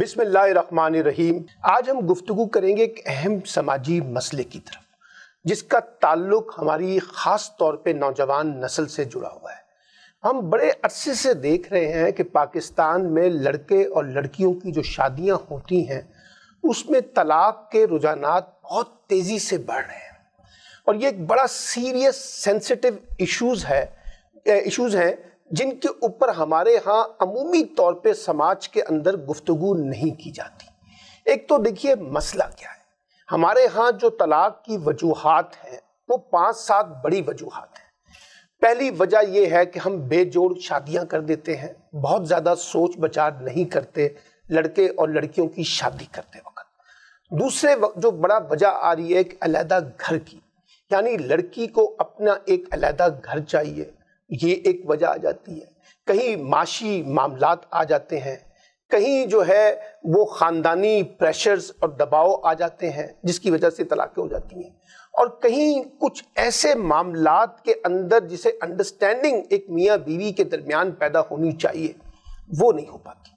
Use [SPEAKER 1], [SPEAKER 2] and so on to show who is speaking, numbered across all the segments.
[SPEAKER 1] बिसमीम आज हम गुफ्तु करेंगे एक अहम समाजी मसले की तरफ जिसका ताल्लुक हमारी ख़ास तौर पे नौजवान नस्ल से जुड़ा हुआ है हम बड़े अरसे से देख रहे हैं कि पाकिस्तान में लड़के और लड़कियों की जो शादियां होती हैं उसमें तलाक के रुझान बहुत तेज़ी से बढ़ रहे हैं और ये एक बड़ा सीरियस सेंसिटिव इश्यूज़ है इश्यूज़ हैं जिनके ऊपर हमारे यहाँ अमूमी तौर पे समाज के अंदर गुफ्तगु नहीं की जाती एक तो देखिए मसला क्या है हमारे यहाँ जो तलाक की वजूहत हैं वो पांच सात बड़ी वजूहत हैं पहली वजह यह है कि हम बेजोड़ शादियां कर देते हैं बहुत ज़्यादा सोच बचार नहीं करते लड़के और लड़कियों की शादी करते वक्त दूसरे जो बड़ा वजह आ रही है एक अलहदा घर की यानी लड़की को अपना एक अलहदा घर चाहिए ये एक वजह आ जाती है कहीं माशी मामला आ जाते हैं कहीं जो है वो ख़ानदानी प्रेशर्स और दबाव आ जाते हैं जिसकी वजह से तलाक़ें हो जाती हैं और कहीं कुछ ऐसे मामला के अंदर जिसे अंडरस्टैंडिंग एक मियाँ बीवी के दरमियान पैदा होनी चाहिए वो नहीं हो पाती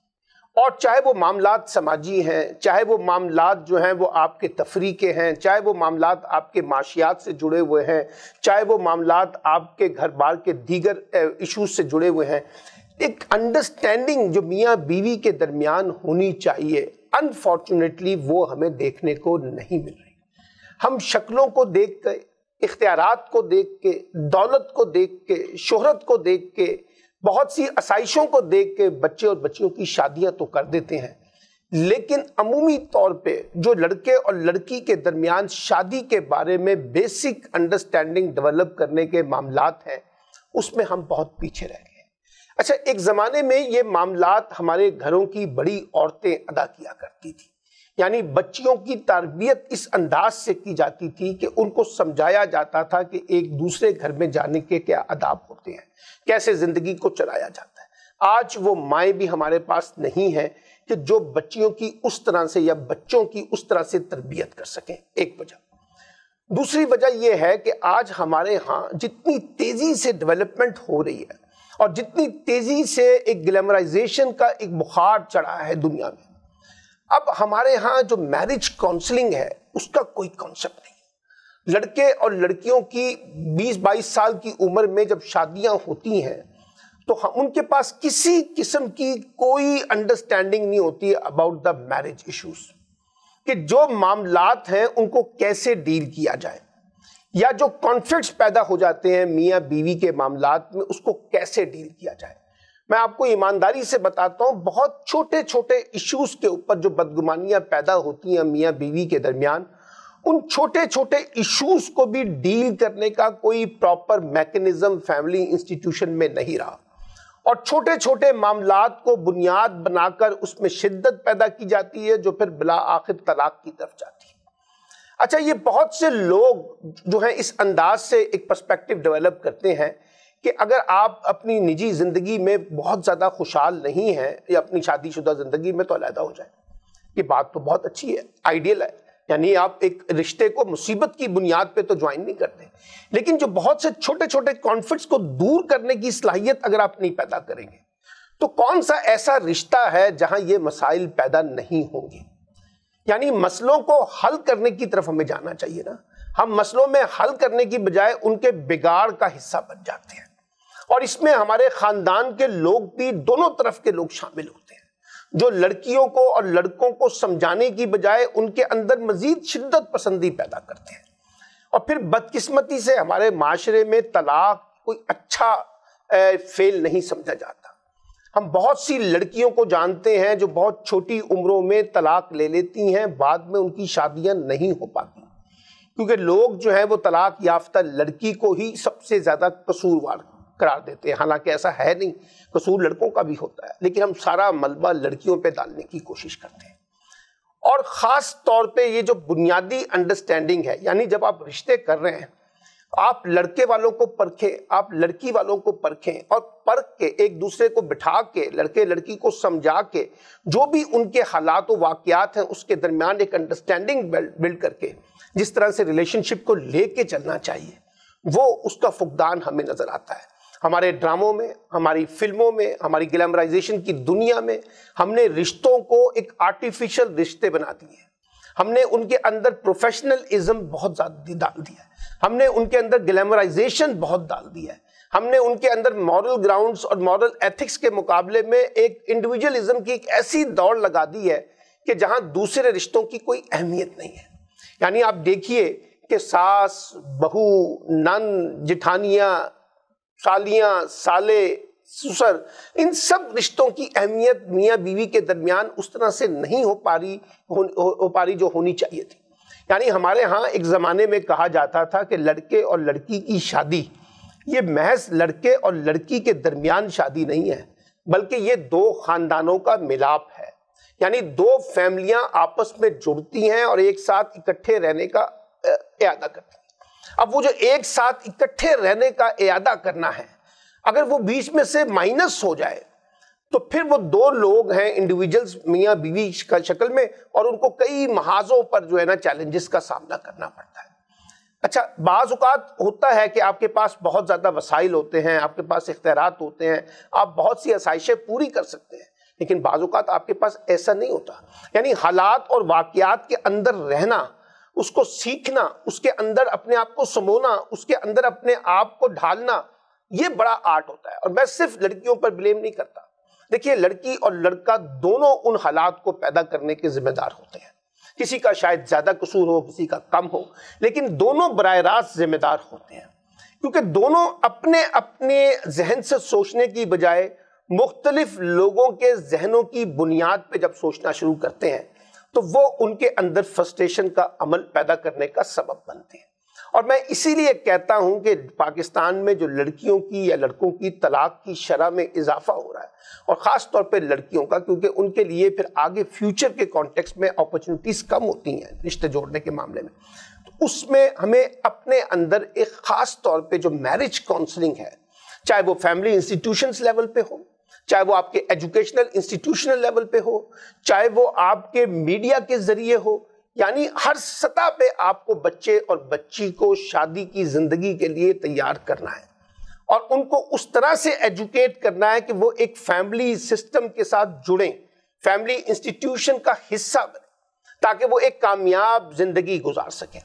[SPEAKER 1] और चाहे वो मामला समाजी हैं चाहे वो मामला जो हैं वो आपके तफरी के हैं चाहे वो मामला आपके माशियात से जुड़े हुए हैं चाहे वो मामला आपके घर बार के दीगर इशूज़ से जुड़े हुए हैं एक अंडरस्टैंडिंग जो मियाँ बीवी के दरमियान होनी चाहिए अनफॉर्चुनेटली वो हमें देखने को नहीं मिल रही हम शक्लों को देख कर इख्तियार को देख के दौलत को देख के शोहरत को देख के बहुत सी आसाइशों को देख के बच्चे और बच्चियों की शादियां तो कर देते हैं लेकिन अमूमी तौर पे जो लड़के और लड़की के दरमियान शादी के बारे में बेसिक अंडरस्टैंडिंग डेवलप करने के मामला हैं उसमें हम बहुत पीछे रह गए अच्छा एक ज़माने में ये मामला हमारे घरों की बड़ी औरतें अदा किया करती थी यानी बच्चियों की तरबियत इस अंदाज से की जाती थी कि उनको समझाया जाता था कि एक दूसरे घर में जाने के क्या आदाब होते हैं कैसे ज़िंदगी को चलाया जाता है आज वो माएँ भी हमारे पास नहीं है कि जो बच्चियों की उस तरह से या बच्चों की उस तरह से तरबियत कर सकें एक वजह दूसरी वजह यह है कि आज हमारे यहाँ जितनी तेज़ी से डेवलपमेंट हो रही है और जितनी तेज़ी से एक ग्लैमराइजेशन का एक बुखार चढ़ा है दुनिया में अब हमारे यहाँ जो मैरिज काउंसलिंग है उसका कोई कॉन्सेप्ट नहीं लड़के और लड़कियों की 20-22 साल की उम्र में जब शादियां होती हैं तो हम उनके पास किसी किस्म की कोई अंडरस्टैंडिंग नहीं होती अबाउट द मैरिज इश्यूज कि जो मामलात हैं उनको कैसे डील किया जाए या जो कॉन्फ्लिक्ट्स पैदा हो जाते हैं मियाँ बीवी के मामलात में उसको कैसे डील किया जाए मैं आपको ईमानदारी से बताता हूँ बहुत छोटे छोटे इश्यूज के ऊपर जो बदगुमानियां पैदा होती हैं मियाँ बीवी के दरमियान उन छोटे छोटे इश्यूज को भी डील करने का कोई प्रॉपर मैकेनिज्म फैमिली इंस्टीट्यूशन में नहीं रहा और छोटे छोटे मामला को बुनियाद बनाकर उसमें शिद्दत पैदा की जाती है जो फिर बिला आखिर तलाक की तरफ जाती है अच्छा ये बहुत से लोग जो हैं इस अंदाज से एक पर्सपेक्टिव डेवलप करते हैं कि अगर आप अपनी निजी ज़िंदगी में बहुत ज़्यादा खुशहाल नहीं हैं या अपनी शादीशुदा ज़िंदगी में तो अलहदा हो जाए ये बात तो बहुत अच्छी है आइडियल है यानी आप एक रिश्ते को मुसीबत की बुनियाद पे तो ज्वाइन नहीं करते लेकिन जो बहुत से छोटे छोटे कॉन्फ्लिक्ट को दूर करने की सलाहियत अगर आप नहीं पैदा करेंगे तो कौन सा ऐसा रिश्ता है जहां ये मसाइल पैदा नहीं होंगे यानी मसलों को हल करने की तरफ हमें जाना चाहिए ना हम मसलों में हल करने की बजाय उनके बिगाड़ का हिस्सा बन जाते हैं और इसमें हमारे खानदान के लोग भी दोनों तरफ के लोग शामिल होते हैं जो लड़कियों को और लड़कों को समझाने की बजाय उनके अंदर मजीद शिद्दत पसंदी पैदा करते हैं और फिर बदकिस्मती से हमारे माशरे में तलाक कोई अच्छा फेल नहीं समझा जाता हम बहुत सी लड़कियों को जानते हैं जो बहुत छोटी उम्रों में तलाक ले लेती हैं बाद में उनकी शादियां नहीं हो पाती क्योंकि लोग जो हैं वो तलाक याफ्ता लड़की को ही सबसे ज़्यादा कसूरवार करार देते हैं हालांकि ऐसा है नहीं कसूर लड़कों का भी होता है लेकिन हम सारा मलबा लड़कियों पे डालने की कोशिश करते हैं और ख़ास तौर पे ये जो बुनियादी अंडरस्टैंडिंग है यानी जब आप रिश्ते कर रहे हैं आप लड़के वालों को परखें आप लड़की वालों को परखें और परख के एक दूसरे को बिठा के लड़के लड़की को समझा के जो भी उनके हालात व वाक़ात हैं उसके दरमियान एक अंडरस्टैंडिंग बिल्ड करके जिस तरह से रिलेशनशिप को ले चलना चाहिए वो उसका फुकदान हमें नज़र आता है हमारे ड्रामों में हमारी फिल्मों में हमारी ग्लैमराइजेशन की दुनिया में हमने रिश्तों को एक आर्टिफिशियल रिश्ते बना दिए हमने उनके अंदर प्रोफेशनलिज्म बहुत ज़्यादा डाल दिया है हमने उनके अंदर ग्लैमराइजेशन बहुत डाल दिया है हमने उनके अंदर मॉरल ग्राउंड्स और मॉरल एथिक्स के मुकाबले में एक इंडिविजुअलिज्म की एक ऐसी दौड़ लगा दी है कि जहां दूसरे रिश्तों की कोई अहमियत नहीं है यानी आप देखिए कि सास बहू नन जिठानियाँ सालियाँ साले सुसर इन सब रिश्तों की अहमियत मियाँ बीवी के दरमियान उस तरह से नहीं हो पा रही हो, हो पा रही जो होनी चाहिए थी यानी हमारे यहाँ एक ज़माने में कहा जाता था कि लड़के और लड़की की शादी ये महज लड़के और लड़की के दरमियान शादी नहीं है बल्कि ये दो ख़ानदानों का मिलाप है यानी दो फैमिलियाँ आपस में जुड़ती हैं और एक साथ इकट्ठे रहने का अदा करती हैं अब वो जो एक साथ इकट्ठे रहने का इरादा करना है अगर वो बीच में से माइनस हो जाए तो फिर वो दो लोग हैं इंडिविजुअल्स मियाँ बीवी का शक्ल में और उनको कई महाजों पर जो है ना चैलेंजेस का सामना करना पड़ता है अच्छा बाज़ात होता है कि आपके पास बहुत ज़्यादा वसाइल होते हैं आपके पास इख्तियारत होते हैं आप बहुत सी आसाइशें पूरी कर सकते हैं लेकिन बाज़ात आपके पास ऐसा नहीं होता यानी हालात और वाक़ात के अंदर रहना उसको सीखना उसके अंदर अपने आप को समोना उसके अंदर अपने आप को ढालना ये बड़ा आर्ट होता है और मैं सिर्फ लड़कियों पर ब्लेम नहीं करता देखिए लड़की और लड़का दोनों उन हालात को पैदा करने के जिम्मेदार होते हैं किसी का शायद ज्यादा कसूर हो किसी का कम हो लेकिन दोनों बर रास्त जिम्मेदार होते हैं क्योंकि दोनों अपने अपने जहन से सोचने की बजाय मुख्तलिफ लोगों के जहनों की बुनियाद पर जब सोचना शुरू करते हैं तो वो उनके अंदर फ्रस्ट्रेशन का अमल पैदा करने का सबब बनते हैं और मैं इसीलिए कहता हूं कि पाकिस्तान में जो लड़कियों की या लड़कों की तलाक की शरह में इजाफा हो रहा है और ख़ास तौर पे लड़कियों का क्योंकि उनके लिए फिर आगे फ्यूचर के कॉन्टेक्स्ट में अपॉर्चुनिटीज़ कम होती हैं रिश्ते जोड़ने के मामले में तो उसमें हमें अपने अंदर एक ख़ास तौर पर जो मैरिज काउंसलिंग है चाहे वो फैमिली इंस्टीट्यूशन लेवल पे हो चाहे वो आपके एजुकेशनल इंस्टीट्यूशनल लेवल पे हो चाहे वो आपके मीडिया के जरिए हो यानी हर सतह पे आपको बच्चे और बच्ची को शादी की जिंदगी के लिए तैयार करना है और उनको उस तरह से एजुकेट करना है कि वो एक फैमिली सिस्टम के साथ जुड़ें फैमिली इंस्टीट्यूशन का हिस्सा बने ताकि वो एक कामयाब जिंदगी गुजार सकें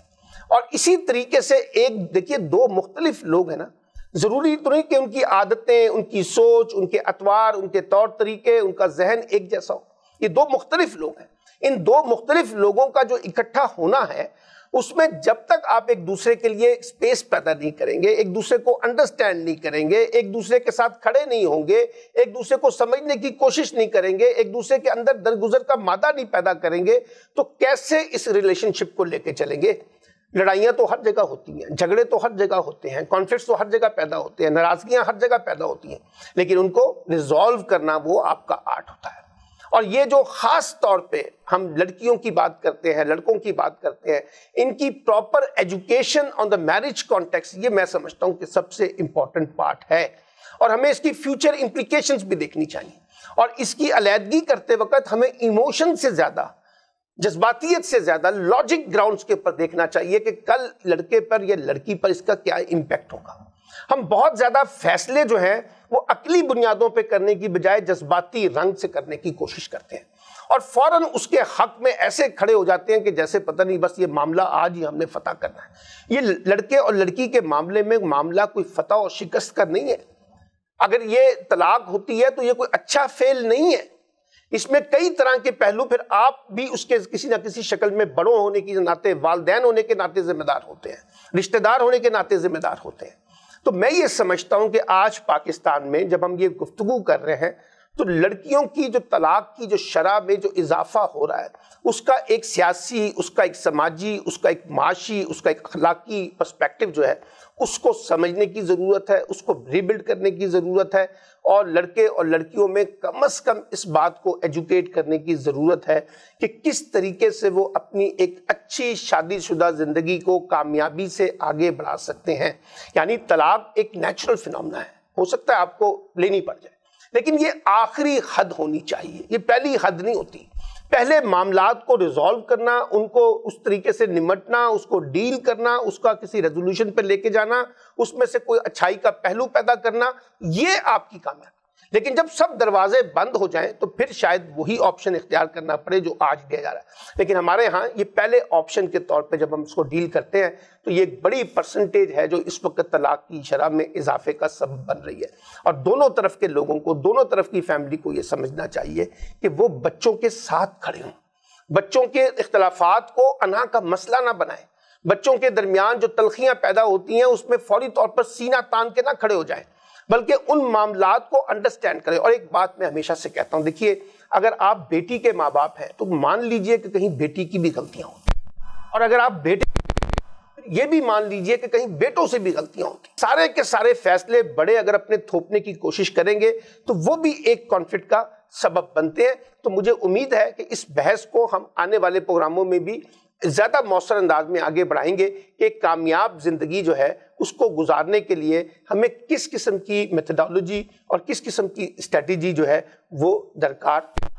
[SPEAKER 1] और इसी तरीके से एक देखिए दो मुख्तलिफ लोग हैं ना ज़रूरी तो नहीं कि उनकी आदतें उनकी सोच उनके अतवार उनके तौर तरीके उनका जहन एक जैसा हो ये दो मुख्तलिफ लोग हैं इन दो मुख्तलिफ लोगों का जो इकट्ठा होना है उसमें जब तक आप एक दूसरे के लिए स्पेस पैदा नहीं करेंगे एक दूसरे को अंडरस्टैंड नहीं करेंगे एक दूसरे के साथ खड़े नहीं होंगे एक दूसरे को समझने की कोशिश नहीं करेंगे एक दूसरे के अंदर दरगुजर का मादा नहीं पैदा करेंगे तो कैसे इस रिलेशनशिप को लेकर चलेंगे लड़ाइयाँ तो हर जगह होती हैं झगड़े तो हर जगह होते हैं कॉन्फ्लिक्ट तो हर जगह पैदा होते हैं नाराज़गियाँ हर जगह पैदा होती हैं लेकिन उनको रिजॉल्व करना वो आपका आर्ट होता है और ये जो ख़ास तौर पे हम लड़कियों की बात करते हैं लड़कों की बात करते हैं इनकी proper education on the marriage context ये मैं समझता हूँ कि सबसे इम्पॉर्टेंट पार्ट है और हमें इसकी फ्यूचर इम्प्लीकेशन भी देखनी चाहिए और इसकी अलीदगी करते वक्त हमें इमोशन से ज़्यादा जज्बातीत से ज़्यादा लॉजिक ग्राउंड्स के ऊपर देखना चाहिए कि कल लड़के पर या लड़की पर इसका क्या इंपैक्ट होगा हम बहुत ज़्यादा फैसले जो हैं वो अकली बुनियादों पे करने की बजाय जज्बाती रंग से करने की कोशिश करते हैं और फौरन उसके हक में ऐसे खड़े हो जाते हैं कि जैसे पता नहीं बस ये मामला आज ही हमने फतह करना है ये लड़के और लड़की के मामले में मामला कोई फतह और शिकस्त का नहीं है अगर ये तलाक होती है तो ये कोई अच्छा फेल नहीं है इसमें कई तरह के पहलू फिर आप भी उसके किसी ना किसी शक्ल में बड़ों होने के नाते वालदेन होने के नाते जिम्मेदार होते हैं रिश्तेदार होने के नाते जिम्मेदार होते हैं तो मैं ये समझता हूँ कि आज पाकिस्तान में जब हम ये गुफ्तु कर रहे हैं तो लड़कियों की जो तलाक की जो शराब में जो इजाफा हो रहा है उसका एक सियासी उसका एक समाजी उसका एक माशी उसका एक अखलाकी पर्सपेक्टिव जो है उसको समझने की ज़रूरत है उसको रिबिल्ड करने की ज़रूरत है और लड़के और लड़कियों में कम अज़ कम इस बात को एजुकेट करने की ज़रूरत है कि किस तरीके से वो अपनी एक अच्छी शादीशुदा ज़िंदगी को कामयाबी से आगे बढ़ा सकते हैं यानी तलाक एक नेचुरल फिनमना है हो सकता है आपको लेनी पड़ जाए लेकिन ये आखिरी हद होनी चाहिए ये पहली हद नहीं होती पहले मामला को रिजॉल्व करना उनको उस तरीके से निमटना उसको डील करना उसका किसी रेजोल्यूशन पर लेके जाना उसमें से कोई अच्छाई का पहलू पैदा करना ये आपकी कामयाबी लेकिन जब सब दरवाजे बंद हो जाएं तो फिर शायद वही ऑप्शन इख्तियार करना पड़े जो आज दिया जा रहा है लेकिन हमारे यहाँ ये पहले ऑप्शन के तौर पे जब हम इसको डील करते हैं तो ये एक बड़ी परसेंटेज है जो इस वक्त तलाक की शराब में इजाफे का सबब बन रही है और दोनों तरफ के लोगों को दोनों तरफ की फैमिली को ये समझना चाहिए कि वो बच्चों के साथ खड़े हों बच्चों के इख्तलाफात को अना का मसला ना बनाए बच्चों के दरमियान जो तलखियाँ पैदा होती हैं उसमें फौरी तौर पर सीना तान के ना खड़े हो जाएं बल्कि उन मामला को अंडरस्टैंड करें और एक बात मैं हमेशा से कहता हूँ देखिए अगर आप बेटी के माँ बाप हैं तो मान लीजिए कि कहीं बेटी की भी गलतियाँ होती और अगर आप बेटे ये भी मान लीजिए कि कहीं बेटों से भी गलतियां होंगी सारे के सारे फैसले बड़े अगर अपने थोपने की कोशिश करेंगे तो वो भी एक कॉन्फ्लिक्ट का सबब बनते हैं तो मुझे उम्मीद है कि इस बहस को हम आने वाले प्रोग्रामों में भी ज़्यादा मौसर अंदाज में आगे बढ़ाएंगे कि कामयाब ज़िंदगी जो है उसको गुजारने के लिए हमें किस किस्म की मेथडोलॉजी और किस किस्म की स्ट्रेटजी जो है वो दरकार